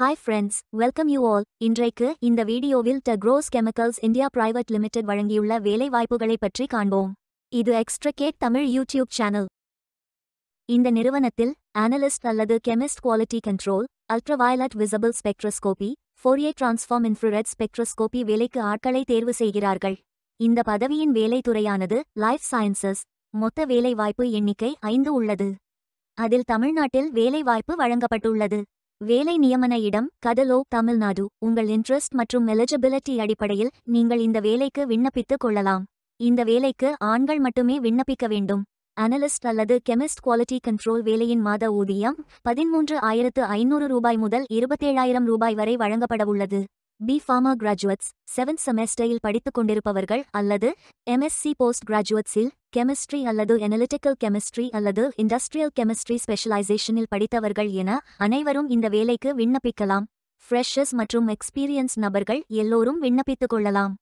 Hi friends welcome you all இன்றைக்கு இந்த வீடியோவில் the Gross chemicals India private limited வழங்கியுள்ள வேலைவாய்ப்புகளைப் வாய்ப்புகளை பற்றி காண்போம் இது எக்ஸ்ட்ரா எக்ஸ்ட்ரகேட் தமிழ் யூடியூப் சேனல் இந்த நிறுவனத்தில் அனலிஸ்ட் அல்லது chemist quality control ultraviolet visible spectroscopy Fourier transform infrared spectroscopy வேலைக்கு ஆட்களை தேர்வு செய்கிறார்கள் இந்த பதவியின் வேலை துறையானது லைஃப் சயின்சஸ் மொத்த வேலைவாய்ப்பு எண்ணிக்கை ஐந்து உள்ளது அதில் தமிழ்நாட்டில் வேலைவாய்ப்பு வழங்கப்பட்டுள்ளது வேலை நியமன இடம் கதலோ தமிழ்நாடு உங்கள் இன்ட்ரெஸ்ட் மற்றும் எலிஜிபிலிட்டி அடிப்படையில் நீங்கள் இந்த வேலைக்கு விண்ணப்பித்துக் கொள்ளலாம் இந்த வேலைக்கு ஆண்கள் மட்டுமே விண்ணப்பிக்க வேண்டும் அனலிஸ்ட் அல்லது கெமிஸ்ட் குவாலிட்டி கண்ட்ரோல் வேலையின் மாத ஊதியம் பதிமூன்று ஆயிரத்து ஐநூறு ரூபாய் முதல் இருபத்தேழாயிரம் ரூபாய் வரை வழங்கப்படவுள்ளது பி ஃபார்மா கிராஜுவேட்ஸ் செவன்த் செமஸ்டரில் படித்துக் கொண்டிருப்பவர்கள் அல்லது எம்எஸ்சி போஸ்ட் கிராஜுவேட்ஸில் கெமிஸ்ட்ரி அல்லது எனலிட்டிக்கல் கெமிஸ்ட்ரி அல்லது இண்டஸ்ட்ரியல் கெமிஸ்ட்ரி ஸ்பெஷலைசேஷனில் படித்தவர்கள் என அனைவரும் இந்த வேலைக்கு விண்ணப்பிக்கலாம் ஃப்ரெஷர்ஸ் மற்றும் எக்ஸ்பீரியன்ஸ் நபர்கள் எல்லோரும் விண்ணப்பித்துக் கொள்ளலாம்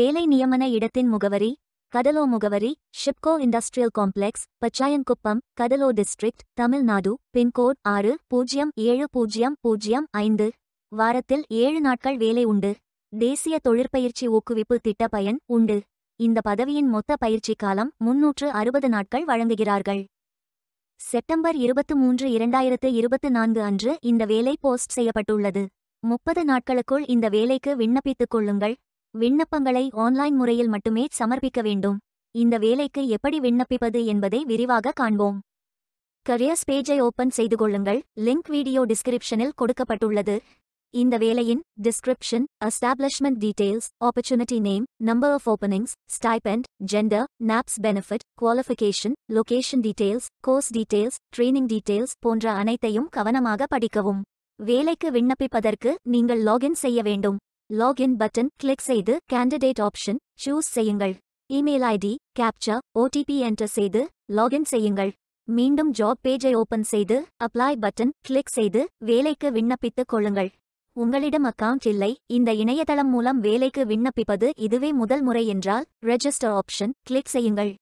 வேலை நியமன இடத்தின் முகவரி கடலோ முகவரி SIPCOT industrial complex Pachayankuppam Cuddalore district Tamil Nadu pincode ஆறு பூஜ்ஜியம் ஏழு பூஜ்ஜியம் பூஜ்ஜியம் ஐந்து வாரத்தில் ஏழு நாட்கள் வேலை உண்டு தேசிய தொழிற்பயிற்சி ஊக்குவிப்பு திட்ட பயன் உண்டு இந்த பதவியின் மொத்த பயிற்சி காலம் முன்னூற்று அறுபது நாட்கள் வழங்குகிறார்கள் செப்டம்பர் இருபத்து மூன்று இரண்டாயிரத்து இருபத்து நான்கு அன்று இந்த வேலை போஸ்ட் செய்யப்பட்டுள்ளது முப்பது நாட்களுக்குள் இந்த வேலைக்கு விண்ணப்பித்துக் கொள்ளுங்கள் விண்ணப்பங்களை ஆன்லைன் முறையில் மட்டுமே சமர்ப்பிக்க வேண்டும் இந்த வேலைக்கு எப்படி விண்ணப்பிப்பது என்பதை விரிவாக காண்போம் கரியர்ஸ் பேஜை ஓபன் செய்து கொள்ளுங்கள் லிங்க் வீடியோ டிஸ்கிரிப்ஷனில் கொடுக்கப்பட்டுள்ளது இந்த வேலையின் description establishment details opportunity name number of openings stipend gender NAPS benefit qualification location details course details training details போன்ற அனைத்தையும் கவனமாக படிக்கவும் வேலைக்கு விண்ணப்பிப்பதற்கு நீங்கள் லாகின் செய்ய வேண்டும் லாகின் பட்டன் கிளிக் செய்து கேண்டிடேட் ஆப்ஷன் சூஸ் செய்யுங்கள் email ID captcha OTP enter செய்து லாகின் செய்யுங்கள் மீண்டும் ஜாப் பேஜை ஓபன் செய்து அப்ளை பட்டன் கிளிக் செய்து வேலைக்கு விண்ணப்பித்துக் கொள்ளுங்கள் உங்களிடம் அக்கவுண்ட் இல்லை இந்த இணையதளம் மூலம் வேலைக்கு விண்ணப்பிப்பது இதுவே முதல் முறை என்றால் ரெஜிஸ்டர் ஆப்ஷன் கிளிக் செய்யுங்கள்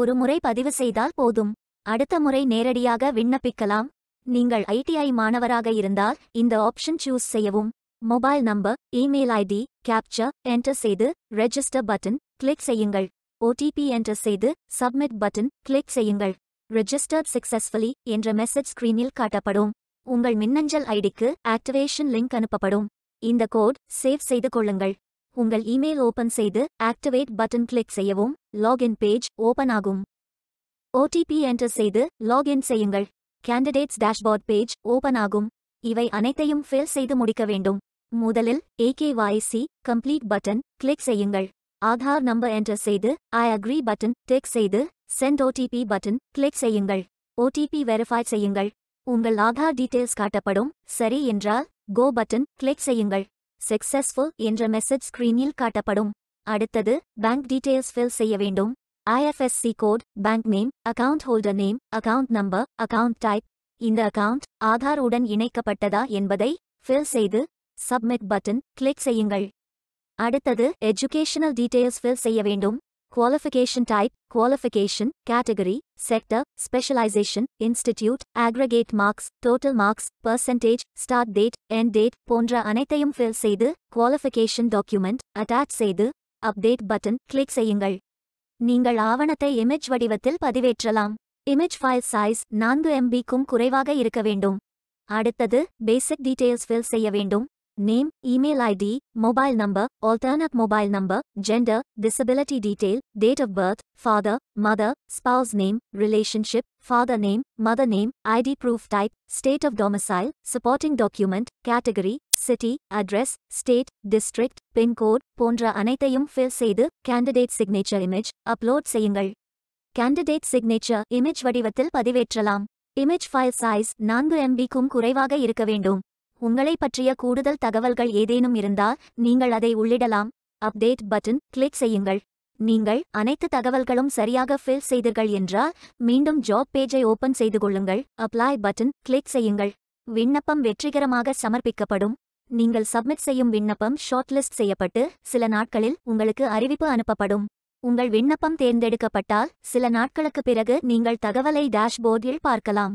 ஒரு முறை பதிவு செய்தால் போதும் அடுத்த முறை நேரடியாக விண்ணப்பிக்கலாம் நீங்கள் ஐடிஐ மாணவராக இருந்தால் இந்த ஆப்ஷன் சூஸ் செய்யவும் mobile number email ID capture enter செய்து ரெஜிஸ்டர் பட்டன் கிளிக் செய்யுங்கள் ஓடிபி என்டர் செய்து சப்மிட் பட்டன் கிளிக் செய்யுங்கள் ரெஜிஸ்டர்ட் சக்சஸ்ஃபுல்லி என்ற மெசேஜ் ஸ்கிரீனில் காட்டப்படும் உங்கள் மின்னஞ்சல் ஐடிக்கு ஆக்டிவேஷன் லிங்க் அனுப்பப்படும் இந்த கோட் சேவ் செய்து கொள்ளுங்கள் உங்கள் இமெயில் ஓபன் செய்து ஆக்டிவேட் பட்டன் கிளிக் செய்யவும் லாகின் பேஜ் ஓபன் ஆகும் ஓடிபி என்டர் செய்து லாகின் செய்யுங்கள் கேண்டிடேட்ஸ் டேஷ்போர்ட் பேஜ் ஓபன் ஆகும் இவை அனைத்தையும் ஃபில் செய்து முடிக்க வேண்டும் முதலில் சி கம்ப்ளீட் பட்டன் கிளிக் செய்யுங்கள் ஆதார் நம்பர் என்டர் செய்து ஐ அக்ரி பட்டன் டிக் செய்து சென்ட் ஓடிபி பட்டன் கிளிக் செய்யுங்கள் ஓடிபி வெரிஃபை செய்யுங்கள் உங்கள் ஆதார் டீடைல்ஸ் காட்டப்படும் சரி என்றால் கோ பட்டன் கிளிக் செய்யுங்கள் சக்சஸ்ஃபுல் என்ற மெசேஜ் ஸ்கிரீனில் காட்டப்படும் அடுத்தது பேங்க் டீடைல்ஸ் ஃபில் செய்ய வேண்டும் IFSC code bank name account holder name account number account type இந்த அக்கவுண்ட் ஆதார் உடன் இணைக்கப்பட்டதா என்பதை ஃபில் செய்து சப்மிட் பட்டன் கிளிக் செய்யுங்கள் அடுத்தது எஜுகேஷனல் டீடைல்ஸ் ஃபில் செய்ய வேண்டும் Qualification type, qualification, category, sector, specialization, institute, aggregate marks, total marks, percentage, start date, end date போன்ற அனைத்தையும் fill செய்து qualification document attach செய்து update button click செய்யுங்கள். நீங்கள் ஆவணத்தை image வடிவத்தில் பதிவேற்றலாம். image file size 4 MB க்கும் குறைவாக இருக்க வேண்டும். அடுத்தது basic details fill செய்ய வேண்டும். name, email ID, mobile number, alternate mobile number, gender, disability detail, date of birth, father, mother, spouse name, relationship, father name, mother name, ID proof type, state of domicile, supporting document, category, city address state district pincode போன்ற அனைத்தையும் fill செய்து candidate signature image upload செய்யுங்கள் candidate signature image வடிவத்தில் பதிவேற்றலாம் image file size நான்கு எம்பிக்கும் குறைவாக இருக்க வேண்டும் உங்களை பற்றிய கூடுதல் தகவல்கள் ஏதேனும் இருந்தால் நீங்கள் அதை உள்ளிடலாம் அப்டேட் பட்டன் கிளிக் செய்யுங்கள் நீங்கள் அனைத்து தகவல்களும் சரியாக ஃபில் செய்தீர்கள் என்றால் மீண்டும் ஜாப் பேஜை ஓபன் செய்து கொள்ளுங்கள் அப்ளை பட்டன் கிளிக் செய்யுங்கள் விண்ணப்பம் வெற்றிகரமாக சமர்ப்பிக்கப்படும் நீங்கள் சப்மிட் செய்யும் விண்ணப்பம் ஷார்ட்லிஸ்ட் செய்யப்பட்டு சில நாட்களில் உங்களுக்கு அறிவிப்பு அனுப்பப்படும் உங்கள் விண்ணப்பம் தேர்ந்தெடுக்கப்பட்டால் சில நாட்களுக்கு பிறகு நீங்கள் தகவலை டேஷ்போர்டில் பார்க்கலாம்